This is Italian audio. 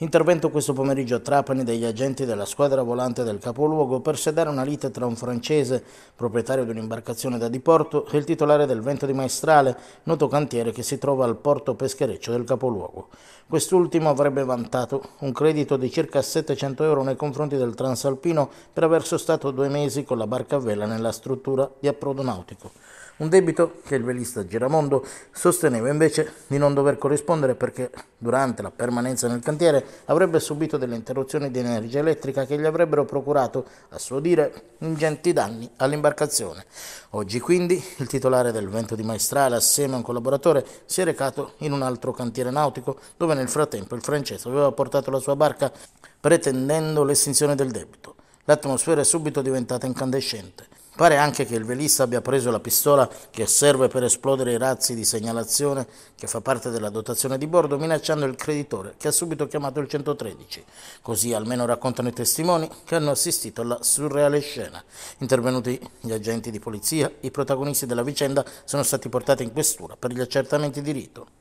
Intervento questo pomeriggio a Trapani degli agenti della squadra volante del capoluogo per sedare una lite tra un francese, proprietario di un'imbarcazione da diporto, e il titolare del Vento di Maestrale, noto cantiere che si trova al porto peschereccio del capoluogo. Quest'ultimo avrebbe vantato un credito di circa 700 euro nei confronti del Transalpino per aver sostato due mesi con la barca a vela nella struttura di approdo nautico. Un debito che il velista Giramondo sosteneva invece di non dover corrispondere perché durante la permanenza nel cantiere avrebbe subito delle interruzioni di energia elettrica che gli avrebbero procurato, a suo dire, ingenti danni all'imbarcazione. Oggi quindi il titolare del Vento di Maestrale assieme a un collaboratore si è recato in un altro cantiere nautico dove nel frattempo il francese aveva portato la sua barca pretendendo l'estinzione del debito. L'atmosfera è subito diventata incandescente. Pare anche che il velista abbia preso la pistola che serve per esplodere i razzi di segnalazione che fa parte della dotazione di bordo, minacciando il creditore, che ha subito chiamato il 113. Così almeno raccontano i testimoni che hanno assistito alla surreale scena. Intervenuti gli agenti di polizia, i protagonisti della vicenda sono stati portati in questura per gli accertamenti di rito.